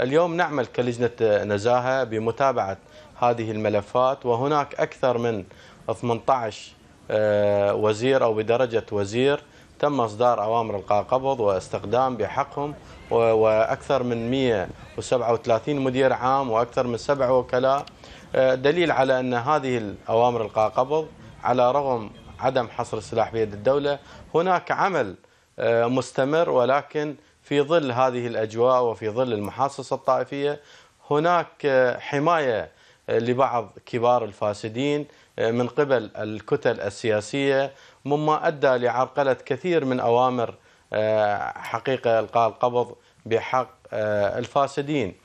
اليوم نعمل كلجنة نزاهة بمتابعة هذه الملفات وهناك أكثر من 18 آه، وزير أو بدرجة وزير تم إصدار أوامر القاء قبض واستقدام بحقهم وأكثر من 137 مدير عام وأكثر من سبع وكلاء آه، دليل على أن هذه الأوامر القاء قبض على رغم عدم حصر السلاح بيد الدولة هناك عمل آه، مستمر ولكن في ظل هذه الأجواء وفي ظل المحاصصه الطائفية هناك آه، حماية آه، لبعض كبار الفاسدين آه، من قبل الكتل السياسية مما أدى لعرقلة كثير من أوامر حقيقة إلقاء القبض بحق الفاسدين